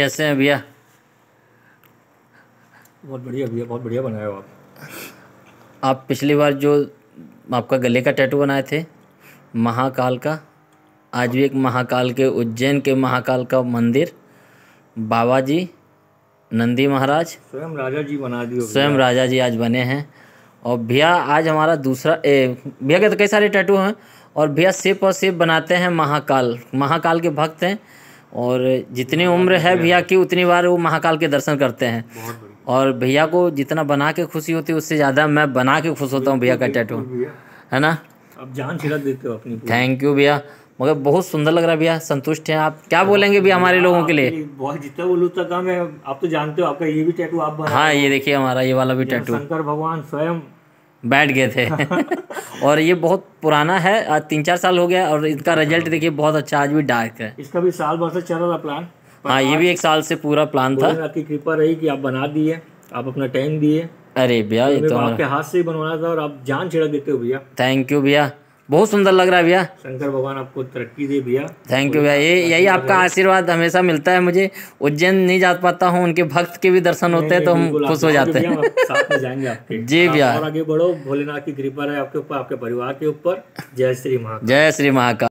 कैसे हैं भैया बहुत बढ़िया भैया बहुत बढ़िया बनाए हो आप आप पिछली बार जो आपका गले का टैटू बनाए थे महाकाल का आज भी एक महाकाल के उज्जैन के महाकाल का मंदिर बाबा जी नंदी महाराज स्वयं राजा जी बना दिए स्वयं राजा जी आज बने हैं और भैया आज हमारा दूसरा भैया के तो कई सारे टैटू हैं और भैया सिर्फ और सिर्फ बनाते हैं महाकाल महाकाल के भक्त हैं और जितनी उम्र है भैया की उतनी बार वो महाकाल के दर्शन करते हैं और भैया को जितना बना के खुशी होती है उससे ज़्यादा मैं बना के खुश होता हूँ भैया का टैटू है ना अब जान छिड़क देते हो अपनी थैंक यू भैया मगर बहुत सुंदर लग रहा है भैया संतुष्ट हैं आप क्या बोलेंगे भैया हमारे लोगों के लिए बहुत जितना बोलूँ आप तो जानते हो आपका ये भी टैटू आप हाँ ये देखिए हमारा ये वाला भी टैटू शंकर भगवान स्वयं बैठ गए थे और ये बहुत पुराना है आज तीन चार साल हो गया और इसका रिजल्ट देखिए बहुत अच्छा आज भी डार्क है इसका भी साल भर से चल रहा प्लान हाँ ये भी एक साल से पूरा प्लान था आपकी कृपा रही कि आप बना दिए आप अपना टाइम दिए अरे भैया ये तो, तो आपके हाथ से ही बनवाना था और आप जान छिड़क देते हो भैया थैंक यू भैया बहुत सुंदर लग रहा है भैया शंकर भगवान आपको तरक्की दे भैया थैंक यू भैया ये यही आपका आशीर्वाद हमेशा मिलता है मुझे उज्जैन नहीं जा पाता हूँ उनके भक्त के भी दर्शन होते हैं तो हम खुश हो तो जाते हैं जी भैया आगे बढ़ो भोलेनाथ की कृपा है आपके ऊपर आपके परिवार के ऊपर जय श्री महा जय श्री महाकाल